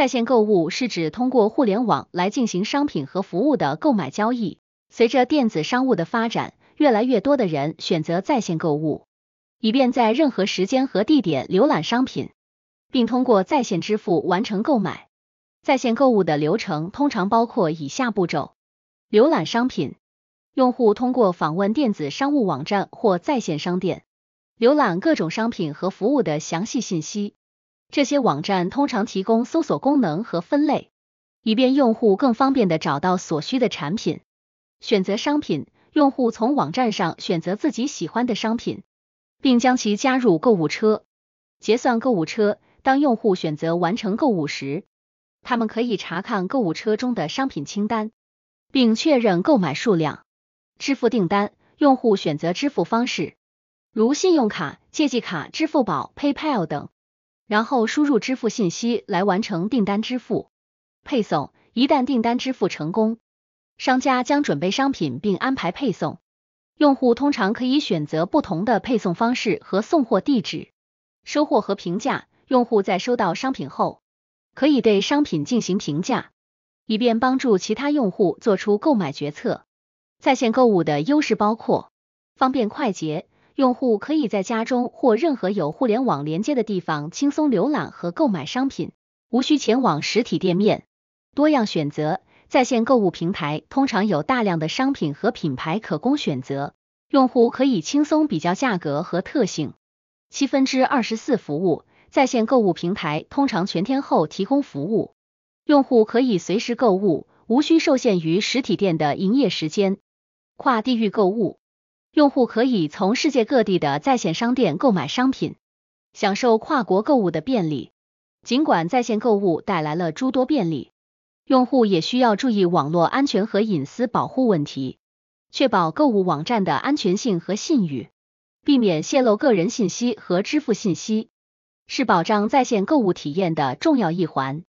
在线购物是指通过互联网来进行商品和服务的购买交易。随着电子商务的发展，越来越多的人选择在线购物，以便在任何时间和地点浏览商品，并通过在线支付完成购买。在线购物的流程通常包括以下步骤：浏览商品，用户通过访问电子商务网站或在线商店，浏览各种商品和服务的详细信息。这些网站通常提供搜索功能和分类，以便用户更方便的找到所需的产品。选择商品，用户从网站上选择自己喜欢的商品，并将其加入购物车。结算购物车，当用户选择完成购物时，他们可以查看购物车中的商品清单，并确认购买数量。支付订单，用户选择支付方式，如信用卡、借记卡、支付宝、PayPal 等。然后输入支付信息来完成订单支付。配送一旦订单支付成功，商家将准备商品并安排配送。用户通常可以选择不同的配送方式和送货地址。收货和评价，用户在收到商品后，可以对商品进行评价，以便帮助其他用户做出购买决策。在线购物的优势包括方便快捷。用户可以在家中或任何有互联网连接的地方轻松浏览和购买商品，无需前往实体店面。多样选择，在线购物平台通常有大量的商品和品牌可供选择，用户可以轻松比较价格和特性。七分之二十四服务，在线购物平台通常全天候提供服务，用户可以随时购物，无需受限于实体店的营业时间。跨地域购物。用户可以从世界各地的在线商店购买商品，享受跨国购物的便利。尽管在线购物带来了诸多便利，用户也需要注意网络安全和隐私保护问题，确保购物网站的安全性和信誉，避免泄露个人信息和支付信息，是保障在线购物体验的重要一环。